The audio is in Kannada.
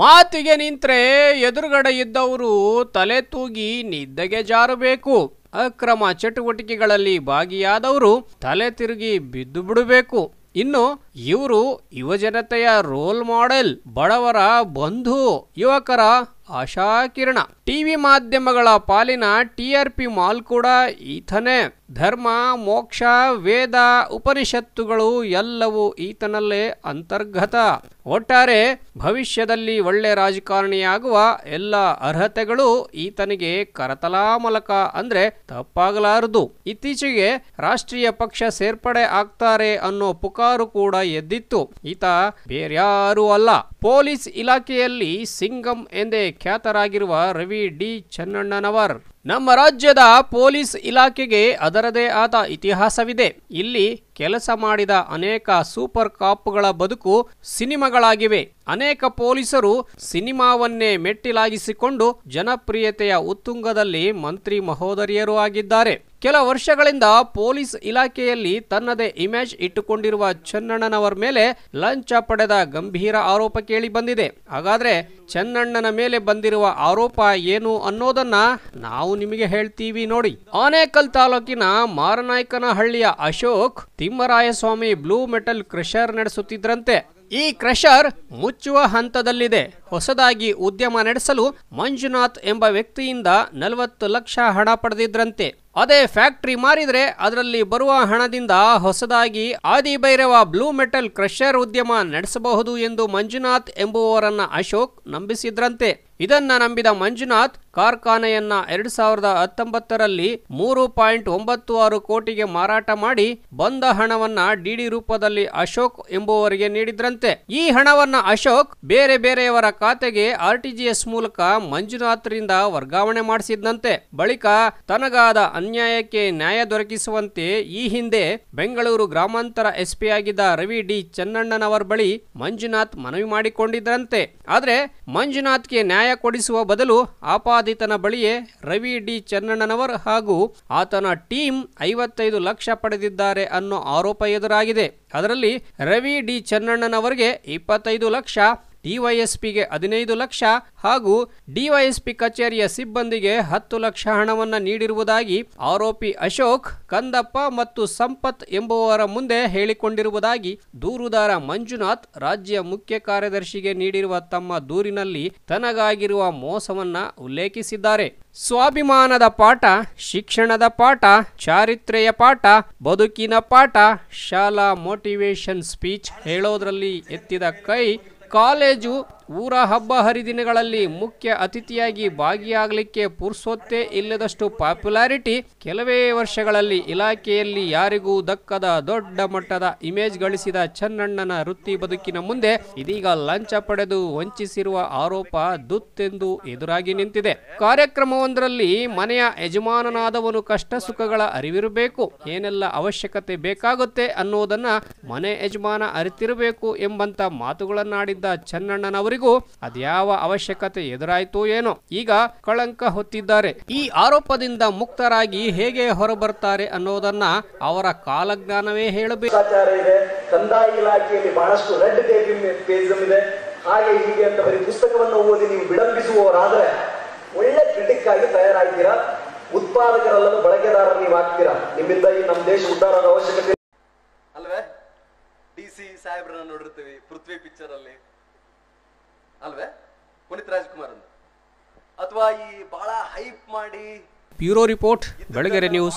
ಮಾತಿಗೆ ನಿಂತ್ರೆ ಎದುರುಗಡೆ ಇದ್ದವರು ತಲೆ ತೂಗಿ ನಿದ್ದೆಗೆ ಜಾರಬೇಕು ಅಕ್ರಮ ಚಟುವಟಿಕೆಗಳಲ್ಲಿ ಭಾಗಿಯಾದವರು ತಲೆ ತಿರುಗಿ ಬಿದ್ದು ಬಿಡಬೇಕು ಇನ್ನು ಇವರು ಯುವಜನತೆಯ ರೋಲ್ ಮಾಡೆಲ್ ಬಡವರ ಬಂಧು ಯುವಕರ ಆಶಾಕಿರಣ ಟಿವಿ ಮಾಧ್ಯಮಗಳ ಪಾಲಿನ ಟಿ ಆರ್ ಪಿ ಮಾಲ್ ಕೂಡ ಈತನೇ ಧರ್ಮ ಮೋಕ್ಷ ವೇದ ಉಪನಿಷತ್ತುಗಳು ಎಲ್ಲವೂ ಈತನಲ್ಲೇ ಅಂತರ್ಗತ ಒಟ್ಟಾರೆ ಭವಿಷ್ಯದಲ್ಲಿ ಒಳ್ಳೆ ರಾಜಕಾರಣಿಯಾಗುವ ಎಲ್ಲ ಅರ್ಹತೆಗಳು ಈತನಿಗೆ ಕರತಲಾಮಲಕ ಅಂದ್ರೆ ತಪ್ಪಾಗಲಾರದು ಇತ್ತೀಚೆಗೆ ರಾಷ್ಟ್ರೀಯ ಪಕ್ಷ ಸೇರ್ಪಡೆ ಆಗ್ತಾರೆ ಅನ್ನೋ ಪುಕಾರು ಕೂಡ ಎದ್ದಿತ್ತು ಈತ ಬೇರ್ಯಾರೂ ಅಲ್ಲ ಪೊಲೀಸ್ ಇಲಾಖೆಯಲ್ಲಿ ಸಿಂಗಂ ಎಂದೇ ಖ್ಯಾತರಾಗಿರುವ ರವಿ ಡಿ ಚನ್ನಣ್ಣನವರ್ ನಮ್ಮ ರಾಜ್ಯದ ಪೊಲೀಸ್ ಇಲಾಖೆಗೆ ಅದರದೇ ಆದ ಇತಿಹಾಸವಿದೆ ಇಲ್ಲಿ ಕೆಲಸ ಮಾಡಿದ ಅನೇಕ ಸೂಪರ್ ಕಾಪ್ಗಳ ಬದುಕು ಸಿನಿಮಾಗಳಾಗಿವೆ ಅನೇಕ ಪೊಲೀಸರು ಸಿನಿಮಾವನ್ನೇ ಮೆಟ್ಟಿಲಾಗಿಸಿಕೊಂಡು ಜನಪ್ರಿಯತೆಯ ಉತ್ತುಂಗದಲ್ಲಿ ಮಂತ್ರಿ ಮಹೋದರಿಯರು ಆಗಿದ್ದಾರೆ ಕೆಲ ವರ್ಷಗಳಿಂದ ಪೊಲೀಸ್ ಇಲಾಖೆಯಲ್ಲಿ ತನ್ನದೇ ಇಮೇಜ್ ಇಟ್ಟುಕೊಂಡಿರುವ ಚನ್ನಣ್ಣನವರ ಮೇಲೆ ಲಂಚ ಪಡೆದ ಗಂಭೀರ ಆರೋಪ ಕೇಳಿ ಬಂದಿದೆ ಹಾಗಾದ್ರೆ ಚನ್ನಣ್ಣನ ಮೇಲೆ ಬಂದಿರುವ ಆರೋಪ ಏನು ಅನ್ನೋದನ್ನ ನಾವು ನಿಮಗೆ ಹೇಳ್ತೀವಿ ನೋಡಿ ಆನೇಕಲ್ ತಾಲೂಕಿನ ಮಾರನಾಯ್ಕನಹಳ್ಳಿಯ Ashok Thimmarayaswamy blue metal crusher ನಡೆಸುತ್ತಿದ್ರಂತೆ ಈ ಕ್ರಷರ್ ಮುಚ್ಚುವ ಹಂತದಲ್ಲಿದೆ ಹೊಸದಾಗಿ ಉದ್ಯಮ ನಡೆಸಲು ಮಂಜುನಾಥ್ ಎಂಬ ವ್ಯಕ್ತಿಯಿಂದ ನಲವತ್ತು ಲಕ್ಷ ಹಣ ಪಡೆದಿದ್ರಂತೆ ಅದೇ ಫ್ಯಾಕ್ಟ್ರಿ ಮಾರಿದರೆ ಅದರಲ್ಲಿ ಬರುವ ಹಣದಿಂದ ಹೊಸದಾಗಿ ಆದಿಭೈರವ ಬ್ಲೂ ಮೆಟಲ್ ಕ್ರಷರ್ ಉದ್ಯಮ ನಡೆಸಬಹುದು ಎಂದು ಮಂಜುನಾಥ್ ಎಂಬುವವರನ್ನ ಅಶೋಕ್ ನಂಬಿಸಿದ್ರಂತೆ ಇದನ್ನ ನಂಬಿದ ಮಂಜುನಾಥ್ ಕಾರ್ಖಾನೆಯನ್ನ ಎರಡ್ ಸಾವಿರದ ಹತ್ತೊಂಬತ್ತರಲ್ಲಿ ಮೂರು ಪಾಯಿಂಟ್ ಒಂಬತ್ತು ಆರು ಕೋಟಿಗೆ ಮಾರಾಟ ಮಾಡಿ ಬಂದ ಹಣವನ್ನ ಡಿಡಿ ರೂಪದಲ್ಲಿ ಅಶೋಕ್ ಎಂಬುವವರಿಗೆ ನೀಡಿದ್ರಂತೆ ಈ ಹಣವನ್ನ ಅಶೋಕ್ ಬೇರೆ ಬೇರೆಯವರ ಖಾತೆಗೆ ಆರ್ಟಿಜಿಎಸ್ ಮೂಲಕ ಮಂಜುನಾಥ್ರಿಂದ ವರ್ಗಾವಣೆ ಮಾಡಿಸಿದ್ದಂತೆ ಬಳಿಕ ತನಗಾದ ಅನ್ಯಾಯಕ್ಕೆ ನ್ಯಾಯ ದೊರಕಿಸುವಂತೆ ಈ ಹಿಂದೆ ಬೆಂಗಳೂರು ಗ್ರಾಮಾಂತರ ಆಗಿದ್ದ ರವಿ ಡಿ ಚೆನ್ನಣ್ಣನವರ ಬಳಿ ಮಂಜುನಾಥ್ ಮನವಿ ಮಾಡಿಕೊಂಡಿದ್ದರಂತೆ ಆದರೆ ಮಂಜುನಾಥ್ಗೆ ನ್ಯಾಯ ಕೊಡಿಸುವ ಬದಲು ಆಪಾದಿತನ ಬಳಿಯೇ ರವಿ ಡಿ ಚೆನ್ನಣ್ಣನವರ್ ಹಾಗೂ ಆತನ ಟೀಮ್ ಐವತ್ತೈದು ಲಕ್ಷ ಪಡೆದಿದ್ದಾರೆ ಅನ್ನೋ ಆರೋಪ ಎದುರಾಗಿದೆ ಅದರಲ್ಲಿ ರವಿ ಡಿ ಚೆನ್ನಣ್ಣನವರಿಗೆ ಇಪ್ಪತ್ತೈದು ಲಕ್ಷ ಡಿವೈಎಸ್ಪಿಗೆ ಹದಿನೈದು ಲಕ್ಷ ಹಾಗೂ ಡಿವೈಎಸ್ಪಿ ಕಚೇರಿಯ ಸಿಬ್ಬಂದಿಗೆ ಹತ್ತು ಲಕ್ಷ ಹಣವನ್ನು ನೀಡಿರುವುದಾಗಿ ಆರೋಪಿ ಅಶೋಕ್ ಕಂದಪ್ಪ ಮತ್ತು ಸಂಪತ್ ಎಂಬುವವರ ಮುಂದೆ ಹೇಳಿಕೊಂಡಿರುವುದಾಗಿ ದೂರುದಾರ ಮಂಜುನಾಥ್ ರಾಜ್ಯ ಮುಖ್ಯ ಕಾರ್ಯದರ್ಶಿಗೆ ನೀಡಿರುವ ತಮ್ಮ ದೂರಿನಲ್ಲಿ ತನಗಾಗಿರುವ ಮೋಸವನ್ನ ಉಲ್ಲೇಖಿಸಿದ್ದಾರೆ ಸ್ವಾಭಿಮಾನದ ಪಾಠ ಶಿಕ್ಷಣದ ಪಾಠ ಚಾರಿತ್ರೆಯ ಪಾಠ ಬದುಕಿನ ಪಾಠ ಶಾಲಾ ಮೋಟಿವೇಶನ್ ಸ್ಪೀಚ್ ಹೇಳೋದ್ರಲ್ಲಿ ಎತ್ತಿದ ಕೈ कॉलेजु ಊರ ಹಬ್ಬ ಹರಿದಿನಗಳಲ್ಲಿ ಮುಖ್ಯ ಅತಿಥಿಯಾಗಿ ಭಾಗಿಯಾಗಲಿಕ್ಕೆ ಪುರ್ಸೊತ್ತೇ ಇಲ್ಲದಷ್ಟು ಪಾಪ್ಯುಲಾರಿಟಿ ಕೆಲವೇ ವರ್ಷಗಳಲ್ಲಿ ಇಲಾಖೆಯಲ್ಲಿ ಯಾರಿಗೂ ದಕ್ಕದ ದೊಡ್ಡ ಮಟ್ಟದ ಇಮೇಜ್ ಗಳಿಸಿದ ಚನ್ನಣ್ಣನ ವೃತ್ತಿ ಬದುಕಿನ ಮುಂದೆ ಇದೀಗ ಲಂಚ ಪಡೆದು ವಂಚಿಸಿರುವ ಆರೋಪ ದುತ್ತೆಂದು ಎದುರಾಗಿ ನಿಂತಿದೆ ಕಾರ್ಯಕ್ರಮವೊಂದರಲ್ಲಿ ಮನೆಯ ಯಜಮಾನನಾದವನು ಕಷ್ಟ ಸುಖಗಳ ಅರಿವಿರಬೇಕು ಏನೆಲ್ಲ ಅವಶ್ಯಕತೆ ಬೇಕಾಗುತ್ತೆ ಅನ್ನೋದನ್ನ ಮನೆ ಯಜಮಾನ ಅರಿತಿರಬೇಕು ಎಂಬಂತ ಮಾತುಗಳನ್ನಾಡಿದ್ದ ಚನ್ನಣ್ಣನವರು ಅವರಿಗೂ ಅದ್ಯಾವ ಅವಶ್ಯಕತೆ ಎದುರಾಯಿತು ಏನೋ ಈಗ ಕಳಂಕ ಹೊತ್ತಿದ್ದಾರೆ ಈ ಆರೋಪದಿಂದ ಮುಕ್ತರಾಗಿ ಹೇಗೆ ಹೊರಬರ್ತಾರೆ ಅನ್ನೋದನ್ನ ಅವರ ಕಾಲಜ್ಞಾನವೇ ಹೇಳಬೇಕು ಇದೆ ಕಂದಾಯ ಇಲಾಖೆಯಲ್ಲಿ ಬಹಳಷ್ಟು ರೆಡ್ ಟೇಜಮ್ ಇದೆ ಹಾಗೆ ಹೀಗೆ ಅಂತ ಬರೀ ಪುಸ್ತಕವನ್ನು ಓದಿ ನೀವು ವಿಳಂಬಿಸುವವರಾದ್ರೆ ಒಳ್ಳೆ ಕ್ರಿಟಿಕ್ ಆಗಿ ತಯಾರಾಗಿದ್ದೀರಾ ಉತ್ಪಾದಕರಲ್ಲದ ಬಳಕೆದಾರರು ನೀವು ಆಗ್ತೀರಾ ನಿಮ್ಮಿಂದ ಈ ನಮ್ಮ ದೇಶ ಉದ್ದಾರದ ಅವಶ್ಯಕತೆ ಅಲ್ವೇ ಪುನೀತ್ ರಾಜ್ಕುಮಾರ್ ಅಥವಾ ಈ ಬಹಳ ಹೈಪ್ ಮಾಡಿ ಬ್ಯೂರೋ ರಿಪೋರ್ಟ್ ಬೆಳಗೆರೆ ನ್ಯೂಸ್